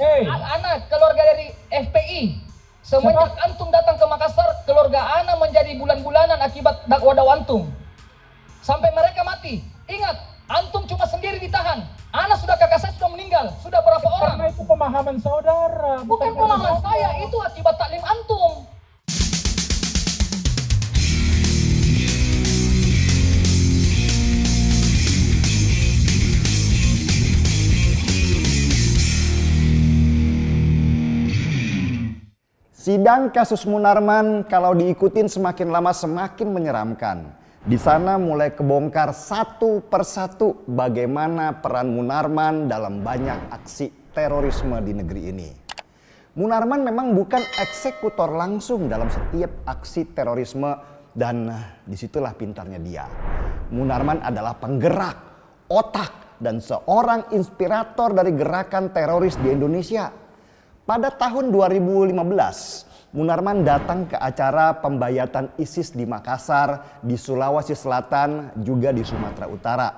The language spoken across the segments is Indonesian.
hey. anak keluarga dari FPI. Semenjak Siapa? antum datang ke Makassar, keluarga Ana menjadi bulan-bulanan akibat dakwah dakwa antum. Sampai mereka mati. Ingat, antum cuma sendiri ditahan. Ana sudah kakak saya sudah meninggal, sudah berapa orang? Karena itu pemahaman saudara. Bukan, bukan pemahaman saya, itu akibat Sidang kasus Munarman kalau diikutin semakin lama semakin menyeramkan. Di sana mulai kebongkar satu persatu bagaimana peran Munarman dalam banyak aksi terorisme di negeri ini. Munarman memang bukan eksekutor langsung dalam setiap aksi terorisme dan disitulah pintarnya dia. Munarman adalah penggerak, otak, dan seorang inspirator dari gerakan teroris di Indonesia pada tahun 2015, Munarman datang ke acara pembayatan ISIS di Makassar, di Sulawesi Selatan, juga di Sumatera Utara.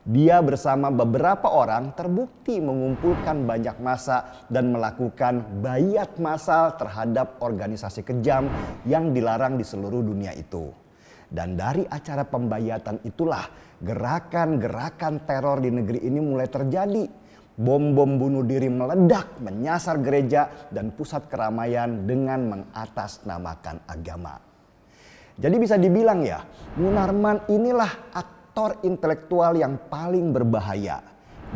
Dia bersama beberapa orang terbukti mengumpulkan banyak massa dan melakukan bayat massal terhadap organisasi kejam yang dilarang di seluruh dunia itu. Dan dari acara pembayatan itulah gerakan-gerakan teror di negeri ini mulai terjadi Bom-bom bunuh diri meledak menyasar gereja dan pusat keramaian dengan mengatasnamakan agama. Jadi bisa dibilang ya, Munarman inilah aktor intelektual yang paling berbahaya.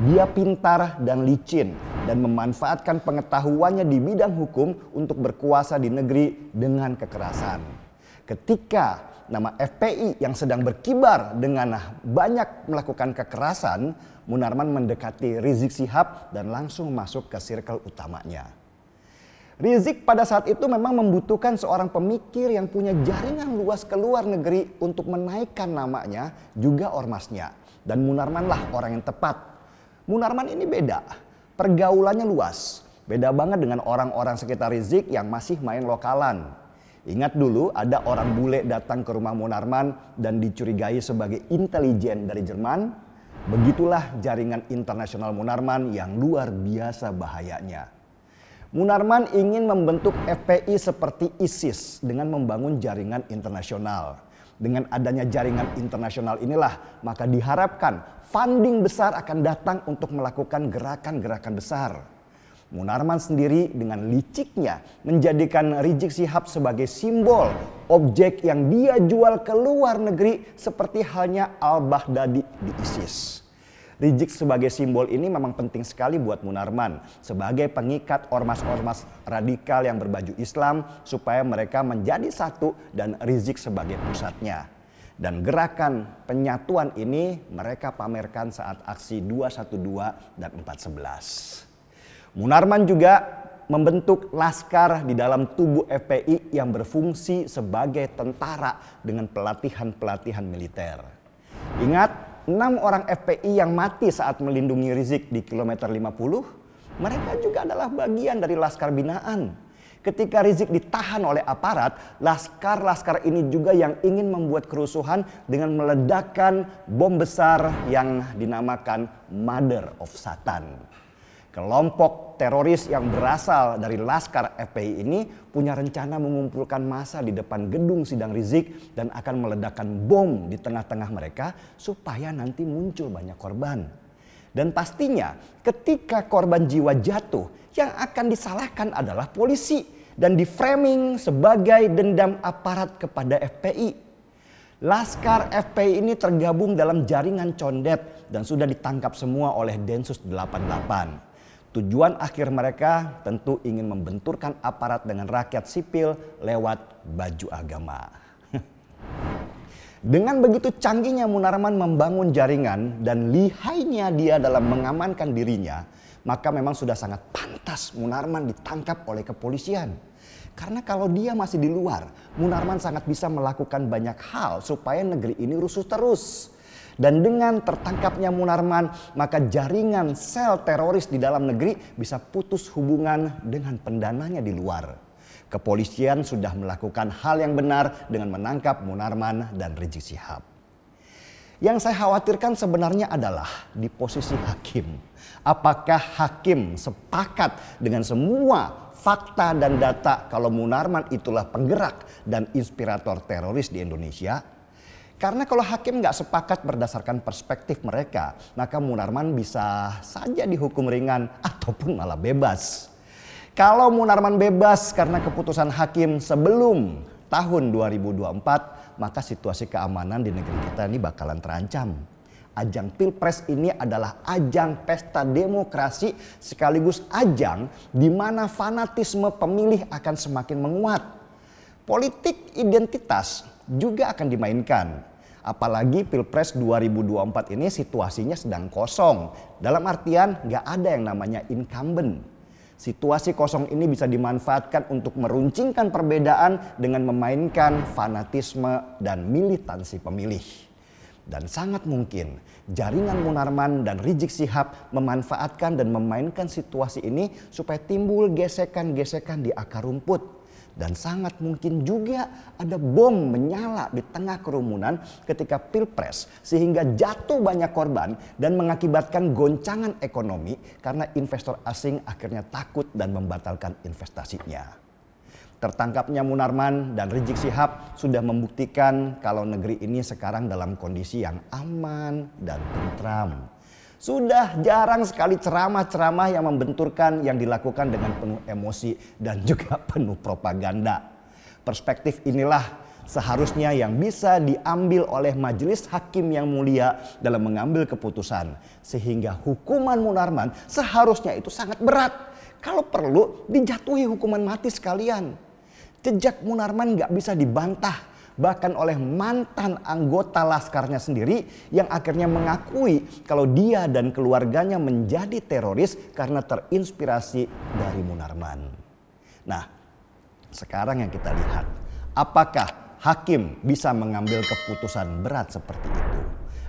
Dia pintar dan licin dan memanfaatkan pengetahuannya di bidang hukum untuk berkuasa di negeri dengan kekerasan. Ketika nama FPI yang sedang berkibar dengan nah banyak melakukan kekerasan, Munarman mendekati Rizik Sihab dan langsung masuk ke circle utamanya. Rizik pada saat itu memang membutuhkan seorang pemikir yang punya jaringan luas ke luar negeri untuk menaikkan namanya juga ormasnya. Dan Munarmanlah orang yang tepat. Munarman ini beda, pergaulannya luas. Beda banget dengan orang-orang sekitar Rizik yang masih main lokalan Ingat dulu ada orang bule datang ke rumah Munarman dan dicurigai sebagai intelijen dari Jerman. Begitulah jaringan internasional Munarman yang luar biasa bahayanya. Munarman ingin membentuk FPI seperti ISIS dengan membangun jaringan internasional. Dengan adanya jaringan internasional inilah, maka diharapkan funding besar akan datang untuk melakukan gerakan-gerakan besar Munarman sendiri dengan liciknya menjadikan Rizik Sihab sebagai simbol objek yang dia jual ke luar negeri seperti halnya al bahdadi di ISIS. Rizik sebagai simbol ini memang penting sekali buat Munarman sebagai pengikat ormas-ormas radikal yang berbaju Islam supaya mereka menjadi satu dan Rizik sebagai pusatnya. Dan gerakan penyatuan ini mereka pamerkan saat aksi 212 dan 411. Munarman juga membentuk laskar di dalam tubuh FPI yang berfungsi sebagai tentara dengan pelatihan-pelatihan militer. Ingat, enam orang FPI yang mati saat melindungi Rizik di kilometer 50, mereka juga adalah bagian dari laskar binaan. Ketika Rizik ditahan oleh aparat, laskar-laskar ini juga yang ingin membuat kerusuhan dengan meledakkan bom besar yang dinamakan Mother of Satan. Kelompok teroris yang berasal dari Laskar FPI ini punya rencana mengumpulkan massa di depan gedung sidang Rizik dan akan meledakkan bom di tengah-tengah mereka supaya nanti muncul banyak korban. Dan pastinya ketika korban jiwa jatuh yang akan disalahkan adalah polisi dan diframing sebagai dendam aparat kepada FPI. Laskar FPI ini tergabung dalam jaringan condet dan sudah ditangkap semua oleh Densus 88. Tujuan akhir mereka tentu ingin membenturkan aparat dengan rakyat sipil lewat baju agama. Dengan begitu canggihnya Munarman membangun jaringan dan lihainya dia dalam mengamankan dirinya, maka memang sudah sangat pantas Munarman ditangkap oleh kepolisian. Karena kalau dia masih di luar, Munarman sangat bisa melakukan banyak hal supaya negeri ini rusuh terus. Dan dengan tertangkapnya Munarman, maka jaringan sel teroris di dalam negeri bisa putus hubungan dengan pendananya di luar. Kepolisian sudah melakukan hal yang benar dengan menangkap Munarman dan Rizik Sihab. Yang saya khawatirkan sebenarnya adalah di posisi hakim. Apakah hakim sepakat dengan semua fakta dan data kalau Munarman itulah penggerak dan inspirator teroris di Indonesia karena kalau hakim nggak sepakat berdasarkan perspektif mereka, maka Munarman bisa saja dihukum ringan ataupun malah bebas. Kalau Munarman bebas karena keputusan hakim sebelum tahun 2024, maka situasi keamanan di negeri kita ini bakalan terancam. Ajang Pilpres ini adalah ajang pesta demokrasi sekaligus ajang di mana fanatisme pemilih akan semakin menguat. Politik identitas juga akan dimainkan Apalagi Pilpres 2024 ini situasinya sedang kosong. Dalam artian nggak ada yang namanya incumbent. Situasi kosong ini bisa dimanfaatkan untuk meruncingkan perbedaan dengan memainkan fanatisme dan militansi pemilih dan sangat mungkin jaringan Munarman dan Rizik Sihab memanfaatkan dan memainkan situasi ini supaya timbul gesekan-gesekan di akar rumput dan sangat mungkin juga ada bom menyala di tengah kerumunan ketika pilpres sehingga jatuh banyak korban dan mengakibatkan goncangan ekonomi karena investor asing akhirnya takut dan membatalkan investasinya. Tertangkapnya Munarman dan Rizik Sihab sudah membuktikan kalau negeri ini sekarang dalam kondisi yang aman dan tentram. Sudah jarang sekali ceramah-ceramah yang membenturkan yang dilakukan dengan penuh emosi dan juga penuh propaganda. Perspektif inilah seharusnya yang bisa diambil oleh majelis hakim yang mulia dalam mengambil keputusan. Sehingga hukuman Munarman seharusnya itu sangat berat. Kalau perlu dijatuhi hukuman mati sekalian. Jejak Munarman gak bisa dibantah bahkan oleh mantan anggota laskarnya sendiri yang akhirnya mengakui kalau dia dan keluarganya menjadi teroris karena terinspirasi dari Munarman. Nah, sekarang yang kita lihat, apakah hakim bisa mengambil keputusan berat seperti itu?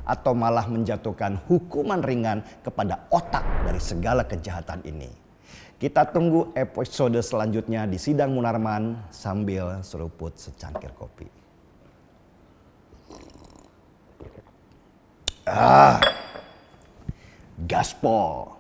Atau malah menjatuhkan hukuman ringan kepada otak dari segala kejahatan ini? Kita tunggu episode selanjutnya di Sidang Munarman sambil seruput secangkir kopi. Ah, gaspol.